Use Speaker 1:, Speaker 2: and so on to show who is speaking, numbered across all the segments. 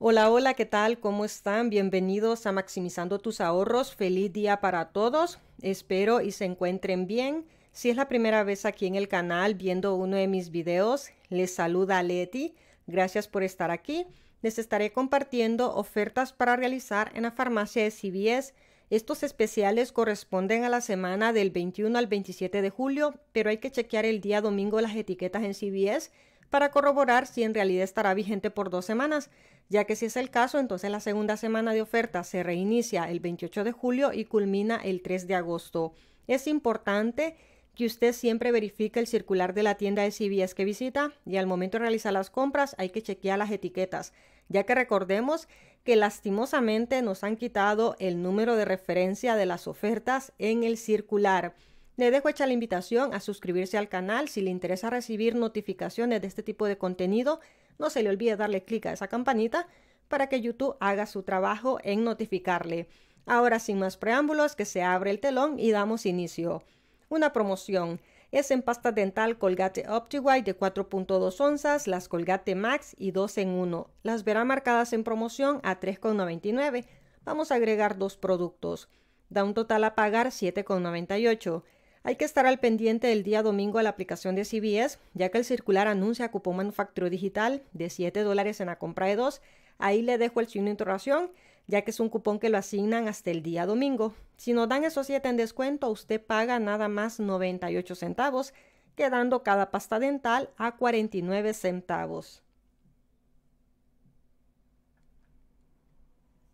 Speaker 1: Hola, hola, ¿qué tal? ¿Cómo están? Bienvenidos a Maximizando tus ahorros. Feliz día para todos. Espero y se encuentren bien. Si es la primera vez aquí en el canal viendo uno de mis videos, les saluda Leti. Gracias por estar aquí. Les estaré compartiendo ofertas para realizar en la farmacia de CVS. Estos especiales corresponden a la semana del 21 al 27 de julio, pero hay que chequear el día domingo las etiquetas en CVS para corroborar si en realidad estará vigente por dos semanas, ya que si es el caso, entonces la segunda semana de oferta se reinicia el 28 de julio y culmina el 3 de agosto. Es importante que usted siempre verifique el circular de la tienda de CVS que visita y al momento de realizar las compras hay que chequear las etiquetas, ya que recordemos que lastimosamente nos han quitado el número de referencia de las ofertas en el circular. Le dejo hecha la invitación a suscribirse al canal si le interesa recibir notificaciones de este tipo de contenido. No se le olvide darle clic a esa campanita para que YouTube haga su trabajo en notificarle. Ahora sin más preámbulos, que se abre el telón y damos inicio. Una promoción. Es en pasta dental Colgate OptiWhite de 4.2 onzas, las Colgate Max y 2 en 1. Las verá marcadas en promoción a 3,99. Vamos a agregar dos productos. Da un total a pagar 7,98. Hay que estar al pendiente el día domingo a la aplicación de CBS, ya que el circular anuncia cupón manufacturero digital de 7 dólares en la compra de dos. Ahí le dejo el signo de interrogación, ya que es un cupón que lo asignan hasta el día domingo. Si no dan esos 7 en descuento, usted paga nada más 98 centavos, quedando cada pasta dental a 49 centavos.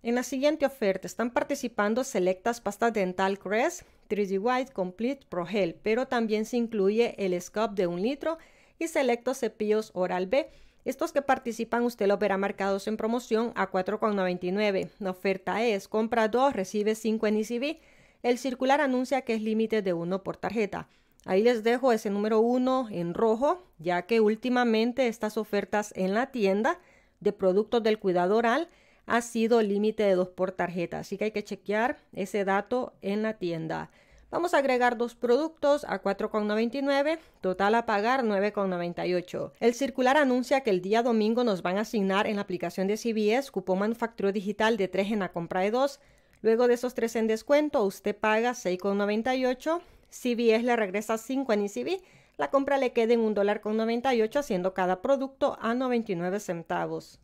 Speaker 1: En la siguiente oferta están participando selectas pastas dental Crest, 3D White Complete Pro Gel, pero también se incluye el Scope de un litro y selectos cepillos Oral B. Estos que participan usted los verá marcados en promoción a 4,99. La oferta es compra 2, recibe 5 en ICB. E el circular anuncia que es límite de 1 por tarjeta. Ahí les dejo ese número 1 en rojo, ya que últimamente estas ofertas en la tienda de productos del cuidado oral ha sido límite de dos por tarjeta, así que hay que chequear ese dato en la tienda. Vamos a agregar dos productos a 4,99, total a pagar 9,98. El circular anuncia que el día domingo nos van a asignar en la aplicación de CBS cupón manufacturero digital de 3 en la compra de 2. Luego de esos 3 en descuento, usted paga 6,98, CBS le regresa 5 en ICB, la compra le queda en $1,98 haciendo cada producto a 99 centavos.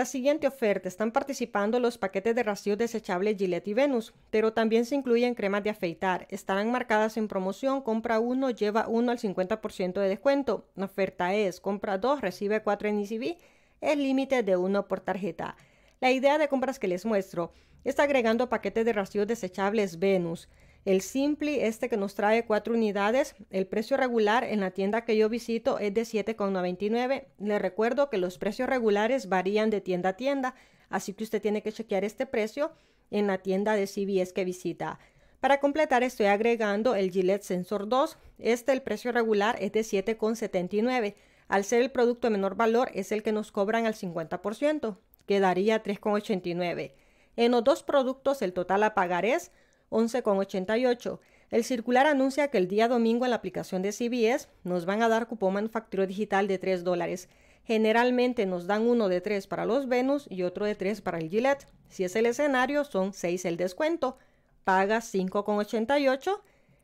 Speaker 1: La siguiente oferta están participando los paquetes de rastrillos desechables Gillette y Venus, pero también se incluyen cremas de afeitar. Estarán marcadas en promoción, compra uno, lleva uno al 50% de descuento. La oferta es, compra dos, recibe cuatro en ICB, el límite de uno por tarjeta. La idea de compras que les muestro está agregando paquetes de rastrillos desechables Venus. El simple este que nos trae cuatro unidades, el precio regular en la tienda que yo visito es de 7,99. Le recuerdo que los precios regulares varían de tienda a tienda, así que usted tiene que chequear este precio en la tienda de CVS que visita. Para completar estoy agregando el Gillette Sensor 2. Este el precio regular es de 7,79. Al ser el producto de menor valor es el que nos cobran al 50%, quedaría 3,89. En los dos productos el total a pagar es 11,88. El circular anuncia que el día domingo en la aplicación de CBS nos van a dar cupón manufacturero digital de 3 dólares. Generalmente nos dan uno de 3 para los Venus y otro de 3 para el Gillette. Si es el escenario, son 6 el descuento. Paga 5,88.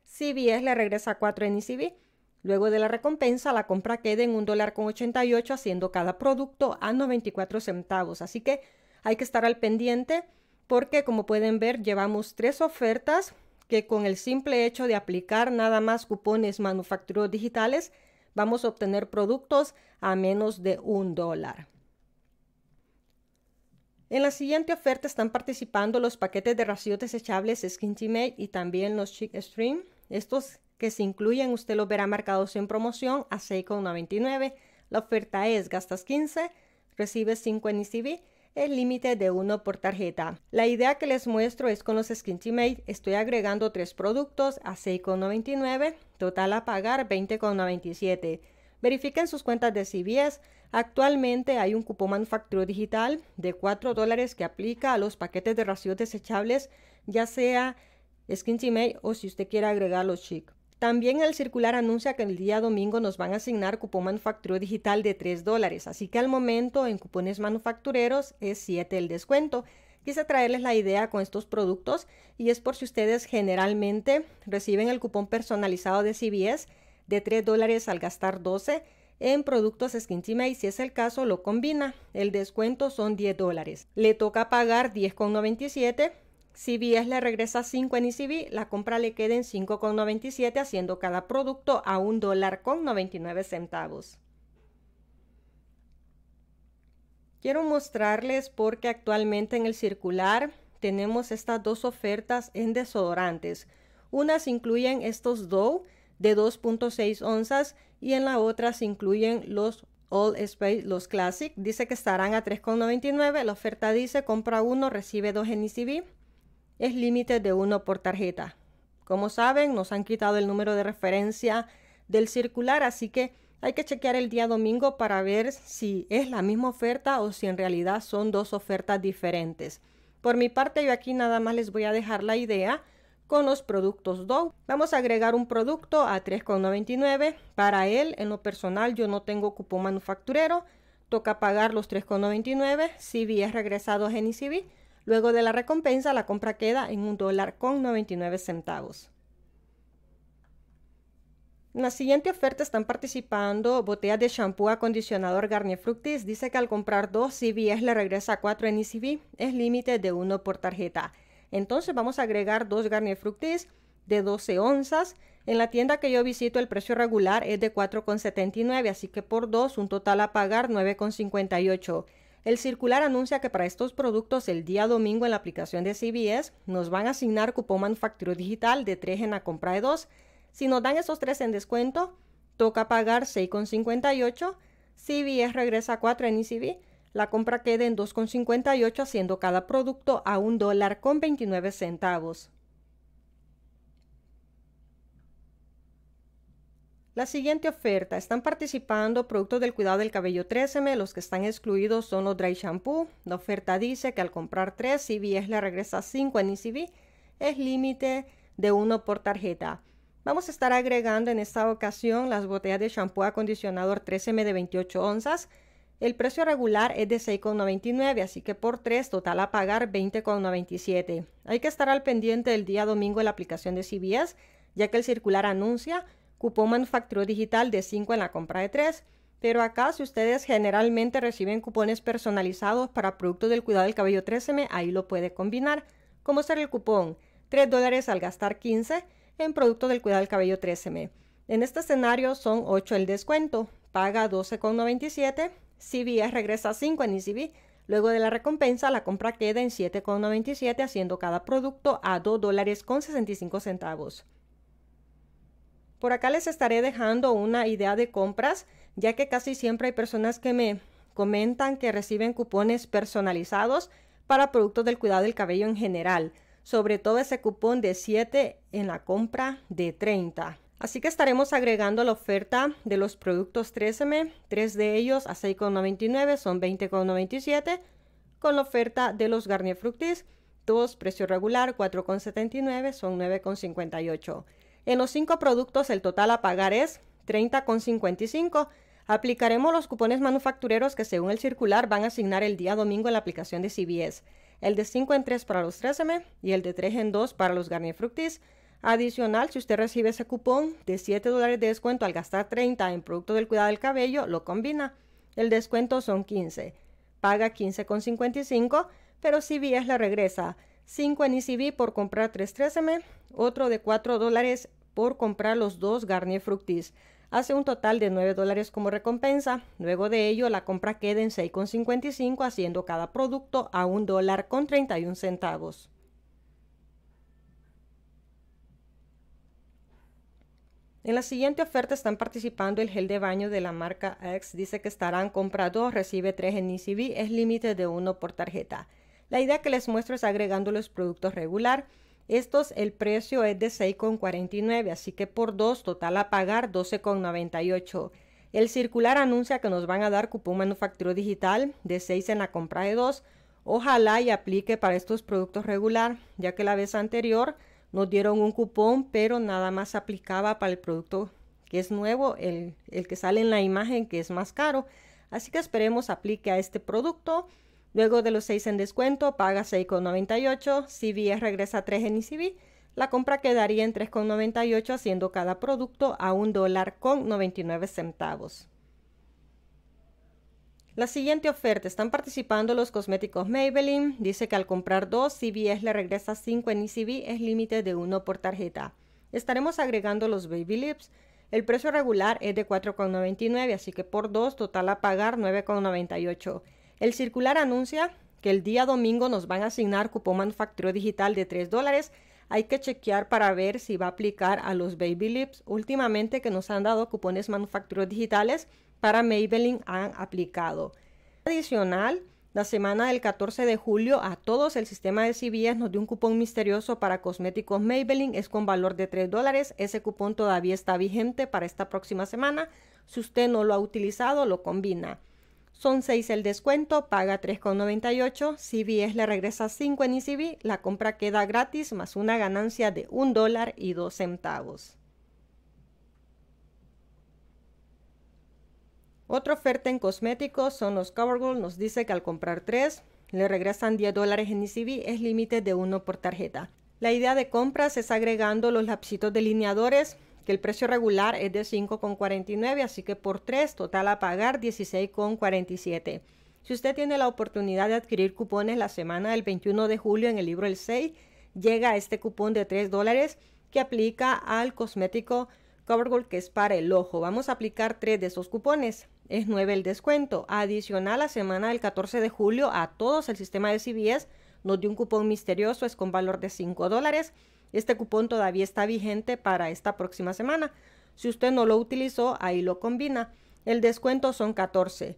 Speaker 1: CBS le regresa 4 en ECB. Luego de la recompensa, la compra queda en un dólar con haciendo cada producto a 94 centavos. Así que hay que estar al pendiente porque como pueden ver llevamos tres ofertas que con el simple hecho de aplicar nada más cupones manufacturados digitales vamos a obtener productos a menos de un dólar. En la siguiente oferta están participando los paquetes de raciotes desechables Skintimate y también los Chic Stream. Estos que se incluyen, usted los verá marcados en promoción a 6,99. La oferta es gastas 15, recibes 5 en ICB e el límite de uno por tarjeta. La idea que les muestro es con los Skintimate. Estoy agregando tres productos a 6,99, total a pagar 20,97. Verifiquen sus cuentas de CBS. Actualmente hay un cupón manufacturero digital de 4 dólares que aplica a los paquetes de ración desechables, ya sea Skintimate o si usted quiere agregar los chic. También el circular anuncia que el día domingo nos van a asignar cupón manufacturero digital de 3 dólares, así que al momento en cupones manufactureros es 7 el descuento. Quise traerles la idea con estos productos y es por si ustedes generalmente reciben el cupón personalizado de CBS de 3 dólares al gastar 12 en productos Team. y si es el caso lo combina. El descuento son 10 dólares. Le toca pagar 10,97 si CBS le regresa 5 en ECB, la compra le queda en 5,97 haciendo cada producto a un dólar con 99 centavos. Quiero mostrarles porque actualmente en el circular tenemos estas dos ofertas en desodorantes. Unas incluyen estos Dow de 2.6 onzas y en la otra se incluyen los All Space, los Classic. Dice que estarán a 3,99. La oferta dice compra uno, recibe dos en ECB es límite de uno por tarjeta. Como saben, nos han quitado el número de referencia del circular, así que hay que chequear el día domingo para ver si es la misma oferta o si en realidad son dos ofertas diferentes. Por mi parte, yo aquí nada más les voy a dejar la idea con los productos Dow. Vamos a agregar un producto a 3,99. Para él, en lo personal, yo no tengo cupo manufacturero. Toca pagar los 3,99. CB es regresado a Luego de la recompensa, la compra queda en un dólar con 99 centavos. En la siguiente oferta están participando botellas de shampoo acondicionador Garnier Fructis. Dice que al comprar dos CVS le regresa 4 en ECV. Es límite de uno por tarjeta. Entonces vamos a agregar dos Garnier Fructis de 12 onzas. En la tienda que yo visito el precio regular es de 4,79, así que por dos un total a pagar 9,58. El circular anuncia que para estos productos el día domingo en la aplicación de CBS nos van a asignar cupón manufacturero digital de 3 en la compra de 2. Si nos dan esos 3 en descuento, toca pagar 6,58. CBS regresa a 4 en ECB. La compra queda en 2,58 haciendo cada producto a $1.29 29 centavos. La siguiente oferta. Están participando productos del cuidado del cabello 3 m Los que están excluidos son los dry shampoo. La oferta dice que al comprar 3 CVS le regresa 5 en ECV. Es límite de 1 por tarjeta. Vamos a estar agregando en esta ocasión las botellas de shampoo acondicionador 3 m de 28 onzas. El precio regular es de 6,99, así que por 3 total a pagar 20,97. Hay que estar al pendiente el día domingo de la aplicación de CVS, ya que el circular anuncia cupón manufacturero digital de 5 en la compra de 3. Pero acá, si ustedes generalmente reciben cupones personalizados para productos del cuidado del cabello 13M, ahí lo puede combinar. como ser el cupón? 3 dólares al gastar 15 en productos del cuidado del cabello 13M. En este escenario son 8 el descuento, paga 12,97, CVS regresa 5 en ECB. Luego de la recompensa, la compra queda en 7,97 haciendo cada producto a 2 dólares con 65 centavos. Por acá les estaré dejando una idea de compras, ya que casi siempre hay personas que me comentan que reciben cupones personalizados para productos del cuidado del cabello en general, sobre todo ese cupón de 7 en la compra de 30. Así que estaremos agregando la oferta de los productos 3M, tres de ellos a 6,99 son 20,97, con la oferta de los Garnier Fructis, dos precio regular 4,79 son 9,58. En los cinco productos el total a pagar es 30,55. Aplicaremos los cupones manufactureros que según el circular van a asignar el día domingo en la aplicación de CBS. El de 5 en 3 para los 13M y el de 3 en 2 para los Garnier Fructis. Adicional, si usted recibe ese cupón de 7 dólares de descuento al gastar 30 en producto del cuidado del cabello, lo combina. El descuento son 15. Paga 15,55, pero CBS le regresa 5 en ECB por comprar 3 13M, otro de 4 dólares por comprar los dos Garnier Fructis. Hace un total de 9 dólares como recompensa. Luego de ello, la compra queda en 6,55 haciendo cada producto a un dólar con 31 centavos. En la siguiente oferta están participando el gel de baño de la marca X. Dice que estarán comprados recibe 3 en ECB, es límite de 1 por tarjeta. La idea que les muestro es agregando los productos regular. Estos, el precio es de 6,49, así que por dos, total a pagar 12,98. El circular anuncia que nos van a dar cupón manufacturero digital de 6 en la compra de 2. Ojalá y aplique para estos productos regular, ya que la vez anterior nos dieron un cupón, pero nada más aplicaba para el producto que es nuevo, el, el que sale en la imagen que es más caro. Así que esperemos aplique a este producto. Luego de los 6 en descuento, paga 6,98. CVS e regresa 3 en ICB. E La compra quedaría en 3,98 haciendo cada producto a un dólar con 99 centavos. La siguiente oferta, están participando los cosméticos Maybelline. Dice que al comprar dos, CVS e le regresa 5 en ICB, es límite de 1 por tarjeta. Estaremos agregando los Baby Lips. El precio regular es de 4,99, así que por 2 total a pagar 9,98. El circular anuncia que el día domingo nos van a asignar cupón manufacturero digital de 3 dólares. Hay que chequear para ver si va a aplicar a los Baby Lips. Últimamente que nos han dado cupones manufactura digitales para Maybelline han aplicado. Adicional, la semana del 14 de julio a todos el sistema de CBS nos dio un cupón misterioso para cosméticos Maybelline. Es con valor de 3 dólares. Ese cupón todavía está vigente para esta próxima semana. Si usted no lo ha utilizado, lo combina. Son 6 el descuento, paga 3,98. es le regresa 5 en ECB. La compra queda gratis más una ganancia de 1 dólar y 2 centavos. Otra oferta en cosméticos son los Covergirl. Nos dice que al comprar 3 le regresan 10 dólares en ECB. Es límite de 1 por tarjeta. La idea de compras es agregando los lapsitos delineadores que el precio regular es de 5,49, así que por 3 total a pagar 16,47. Si usted tiene la oportunidad de adquirir cupones la semana del 21 de julio en el libro El 6, llega este cupón de 3 dólares que aplica al cosmético Covergold que es para el ojo. Vamos a aplicar 3 de esos cupones. Es 9 el descuento. Adicional la semana del 14 de julio a todos el sistema de CBS nos dio un cupón misterioso, es con valor de 5 dólares. Este cupón todavía está vigente para esta próxima semana. Si usted no lo utilizó, ahí lo combina. El descuento son 14.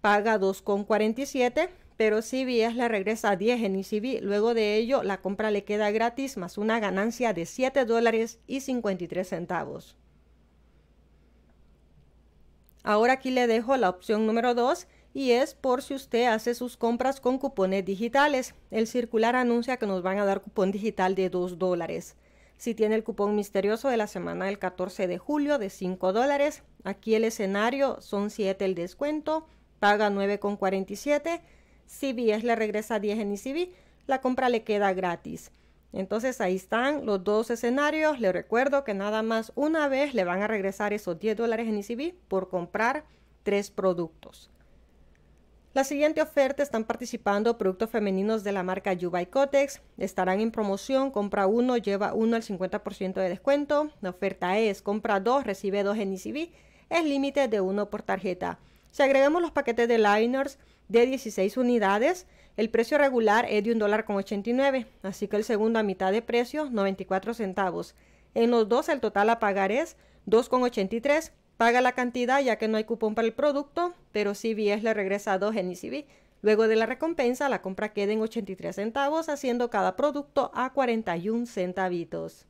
Speaker 1: Paga 2,47, pero si vías le regresa 10 en ICB. E Luego de ello, la compra le queda gratis más una ganancia de 7 dólares y 53 centavos. Ahora aquí le dejo la opción número 2 y es por si usted hace sus compras con cupones digitales. El circular anuncia que nos van a dar cupón digital de 2 dólares. Si tiene el cupón misterioso de la semana del 14 de julio de 5 dólares, aquí el escenario son 7 el descuento, paga 9,47, es le regresa 10 en ICB, e la compra le queda gratis. Entonces ahí están los dos escenarios. Le recuerdo que nada más una vez le van a regresar esos 10 dólares en ICB e por comprar tres productos. La siguiente oferta están participando productos femeninos de la marca Yuba Cotex. Estarán en promoción, compra uno, lleva uno al 50% de descuento. La oferta es compra dos, recibe dos en ICB. Es límite de uno por tarjeta. Si agregamos los paquetes de liners de 16 unidades, el precio regular es de un dólar así que el segundo a mitad de precio, 94 centavos. En los dos el total a pagar es 2,83 Paga la cantidad ya que no hay cupón para el producto, pero es le regresa 2 en ICB. Luego de la recompensa, la compra queda en 83 centavos, haciendo cada producto a 41 centavitos.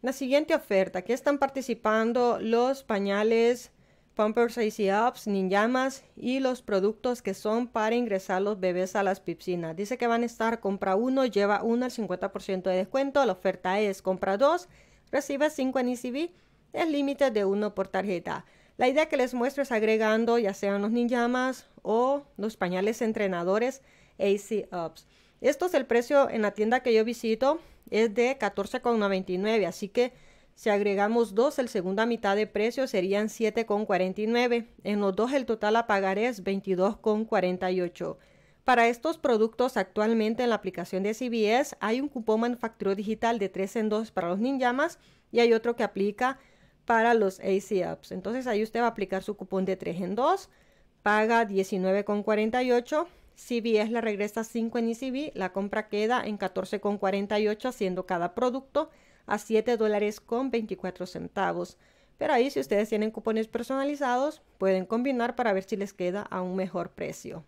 Speaker 1: La siguiente oferta, que están participando los pañales Pumpers AC Ups, Ninjamas y los productos que son para ingresar los bebés a las piscinas. Dice que van a estar compra uno, lleva uno al 50% de descuento. La oferta es compra dos, recibe 5 en ECB, el límite de uno por tarjeta. La idea que les muestro es agregando ya sean los ninjamas o los pañales entrenadores AC Ups. Esto es el precio en la tienda que yo visito, es de 14,99, así que si agregamos dos, el segunda mitad de precio serían 7,49. En los dos el total a pagar es 22,48. Para estos productos actualmente en la aplicación de CBS hay un cupón manufacturero digital de 3 en 2 para los ninjamas y hay otro que aplica para los AC Ups. Entonces ahí usted va a aplicar su cupón de 3 en 2, paga 19,48, CBS le regresa 5 en ECB, la compra queda en 14,48 haciendo cada producto a 7 dólares con 24 centavos. Pero ahí si ustedes tienen cupones personalizados, pueden combinar para ver si les queda a un mejor precio.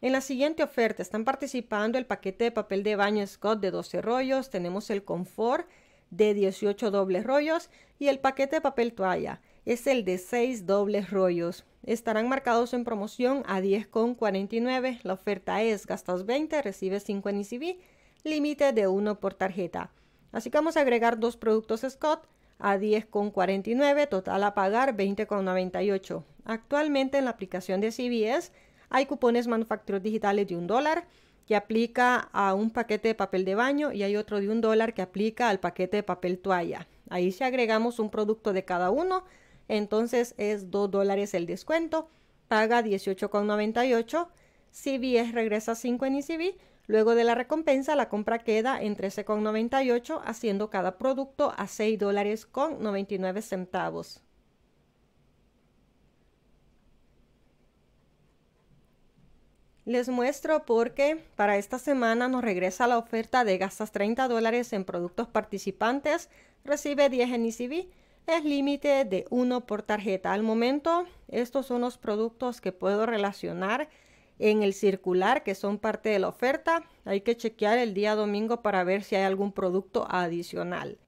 Speaker 1: En la siguiente oferta están participando el paquete de papel de baño Scott de 12 rollos, tenemos el confort de 18 dobles rollos y el paquete de papel toalla es el de 6 dobles rollos. Estarán marcados en promoción a 10,49. La oferta es gastas 20, recibes 5 en ICB e límite de uno por tarjeta. Así que vamos a agregar dos productos Scott a 10,49, total a pagar 20,98. Actualmente en la aplicación de CBS hay cupones manufactureros digitales de un dólar que aplica a un paquete de papel de baño y hay otro de un dólar que aplica al paquete de papel toalla. Ahí si agregamos un producto de cada uno, entonces es 2 dólares el descuento, paga 18,98, CBS regresa 5 en ICB, e Luego de la recompensa, la compra queda en 13,98, haciendo cada producto a 6 dólares con 99 centavos. Les muestro porque para esta semana nos regresa la oferta de gastas 30 dólares en productos participantes, recibe 10 en ICB, e es límite de 1 por tarjeta. Al momento, estos son los productos que puedo relacionar en el circular que son parte de la oferta. Hay que chequear el día domingo para ver si hay algún producto adicional.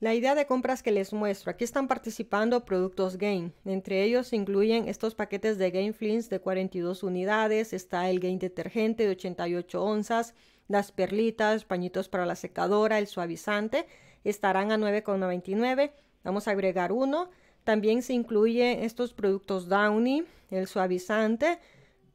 Speaker 1: La idea de compras que les muestro, aquí están participando productos Gain, Entre ellos incluyen estos paquetes de Gain Flins de 42 unidades, está el Gain Detergente de 88 onzas, las perlitas, pañitos para la secadora, el suavizante, estarán a 9,99. Vamos a agregar uno también se incluyen estos productos Downy, el suavizante.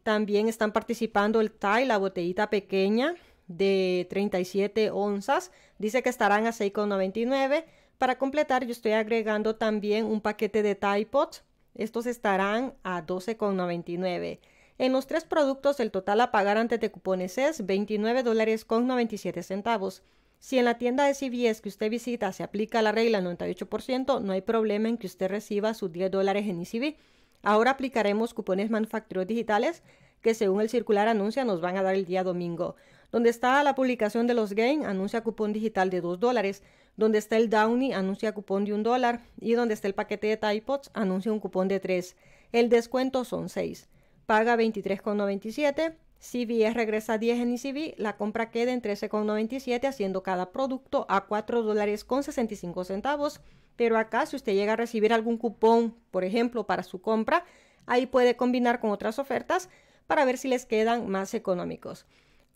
Speaker 1: También están participando el Thai, la botellita pequeña de 37 onzas. Dice que estarán a 6,99. Para completar, yo estoy agregando también un paquete de Thai Pods. Estos estarán a 12,99. En los tres productos, el total a pagar antes de cupones es $29.97. Si en la tienda de CVS que usted visita se aplica la regla 98%, no hay problema en que usted reciba sus 10 dólares en ICB. E Ahora aplicaremos cupones manufactureros digitales que según el circular anuncia nos van a dar el día domingo. Donde está la publicación de los Gain, anuncia cupón digital de 2 dólares. Donde está el Downy, anuncia cupón de 1 dólar. Y donde está el paquete de Typods, anuncia un cupón de 3. El descuento son 6. Paga 23,97 si CVS e regresa a 10 en iCB, e la compra queda en 13,97 haciendo cada producto a 4 dólares con 65 centavos. Pero acá si usted llega a recibir algún cupón, por ejemplo, para su compra, ahí puede combinar con otras ofertas para ver si les quedan más económicos.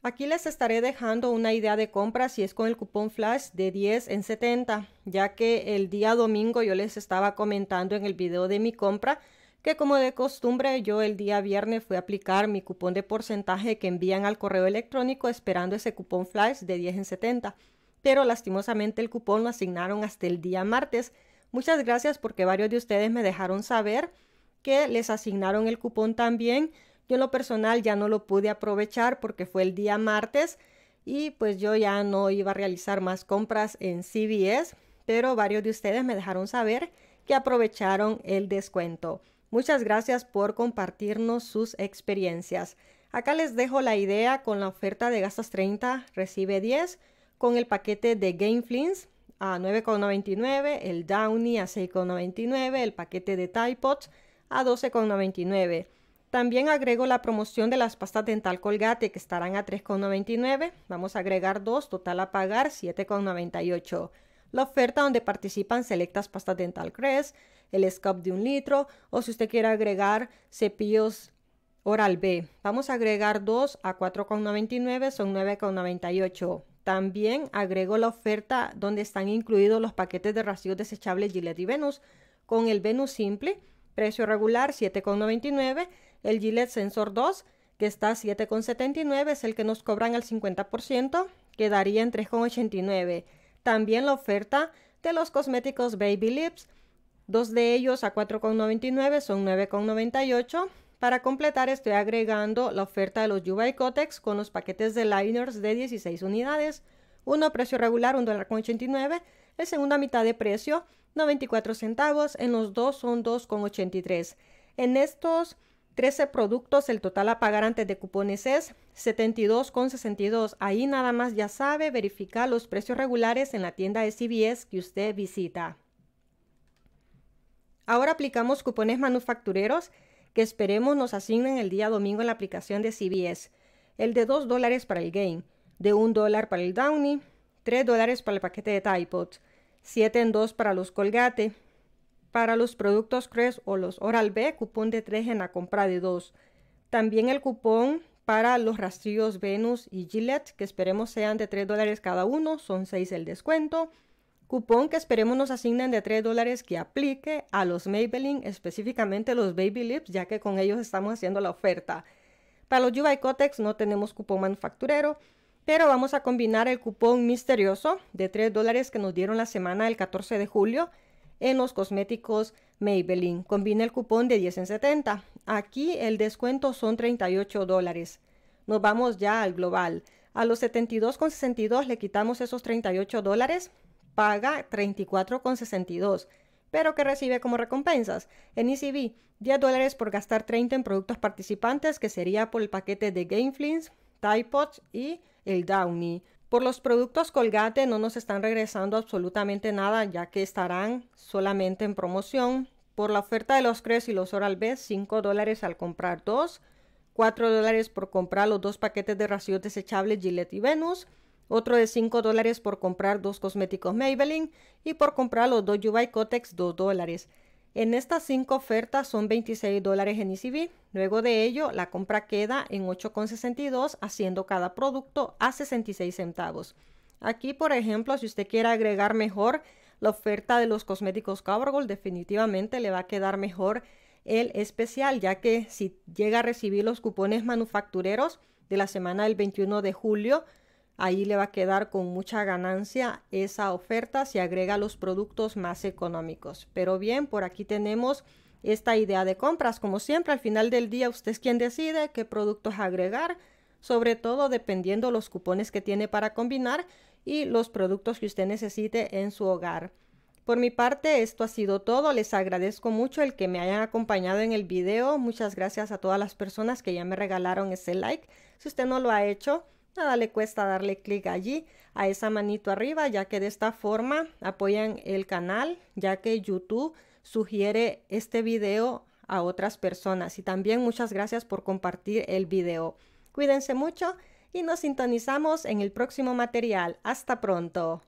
Speaker 1: Aquí les estaré dejando una idea de compra si es con el cupón flash de 10 en 70, ya que el día domingo yo les estaba comentando en el video de mi compra que como de costumbre yo el día viernes fui a aplicar mi cupón de porcentaje que envían al correo electrónico esperando ese cupón flash de 10 en 70, pero lastimosamente el cupón lo asignaron hasta el día martes. Muchas gracias porque varios de ustedes me dejaron saber que les asignaron el cupón también. Yo en lo personal ya no lo pude aprovechar porque fue el día martes y pues yo ya no iba a realizar más compras en CVS, pero varios de ustedes me dejaron saber que aprovecharon el descuento. Muchas gracias por compartirnos sus experiencias. Acá les dejo la idea con la oferta de gastas 30, recibe 10, con el paquete de Game a 9,99, el Downy a 6,99, el paquete de Pots a 12,99. También agrego la promoción de las pastas dental Colgate que estarán a 3,99. Vamos a agregar dos, total a pagar 7,98. La oferta donde participan selectas pastas dental Crest, el scope de un litro o si usted quiere agregar cepillos oral B. Vamos a agregar 2 a 4,99, son 9,98. También agrego la oferta donde están incluidos los paquetes de rastrillos desechables Gillette y Venus con el Venus simple, precio regular 7,99, el Gillette Sensor 2 que está a 7,79 es el que nos cobran al 50%, quedaría en 3,89. También la oferta de los cosméticos Baby Lips Dos de ellos a 4,99 son 9,98. Para completar estoy agregando la oferta de los Yubai Cotex con los paquetes de liners de 16 unidades. Uno a precio regular, $1.89, dólar con 89. El segundo a mitad de precio, 94 centavos. En los dos son 2,83. En estos 13 productos, el total a pagar antes de cupones es 72,62. Ahí nada más ya sabe verificar los precios regulares en la tienda de CBS que usted visita. Ahora aplicamos cupones manufactureros que esperemos nos asignen el día domingo en la aplicación de CBS. El de 2 dólares para el game, de 1 dólar para el Downy, 3 dólares para el paquete de Tide 7 en 2 para los Colgate. Para los productos Crest o los Oral B, cupón de 3 en la compra de 2. También el cupón para los rastrillos Venus y Gillette, que esperemos sean de 3 dólares cada uno, son 6 el descuento. Cupón que esperemos nos asignen de 3 dólares que aplique a los Maybelline, específicamente los Baby Lips, ya que con ellos estamos haciendo la oferta. Para los yuba Cotex no tenemos cupón manufacturero, pero vamos a combinar el cupón misterioso de 3 dólares que nos dieron la semana del 14 de julio en los cosméticos Maybelline. Combina el cupón de 10 en 70. Aquí el descuento son 38 dólares. Nos vamos ya al global. A los 72,62 le quitamos esos 38 dólares paga 34,62, pero que recibe como recompensas en ECB 10 dólares por gastar 30 en productos participantes, que sería por el paquete de GameFlings, Pods y el Downy. Por los productos Colgate no nos están regresando absolutamente nada, ya que estarán solamente en promoción. Por la oferta de los Cres y los Oral-B, 5 dólares al comprar dos, 4 dólares por comprar los dos paquetes de residuos desechables Gillette y Venus, otro de 5 dólares por comprar dos cosméticos Maybelline y por comprar los dos Yubai Cotex 2 dólares. En estas 5 ofertas son 26 dólares en ICB, e Luego de ello, la compra queda en 8,62 haciendo cada producto a 66 centavos. Aquí, por ejemplo, si usted quiere agregar mejor la oferta de los cosméticos Covergirl, definitivamente le va a quedar mejor el especial, ya que si llega a recibir los cupones manufactureros de la semana del 21 de julio, Ahí le va a quedar con mucha ganancia esa oferta si agrega los productos más económicos. Pero bien, por aquí tenemos esta idea de compras. Como siempre, al final del día usted es quien decide qué productos agregar, sobre todo dependiendo los cupones que tiene para combinar y los productos que usted necesite en su hogar. Por mi parte, esto ha sido todo. Les agradezco mucho el que me hayan acompañado en el video. Muchas gracias a todas las personas que ya me regalaron ese like. Si usted no lo ha hecho, Nada le cuesta darle clic allí a esa manito arriba, ya que de esta forma apoyan el canal, ya que YouTube sugiere este video a otras personas. Y también muchas gracias por compartir el video. Cuídense mucho y nos sintonizamos en el próximo material. Hasta pronto.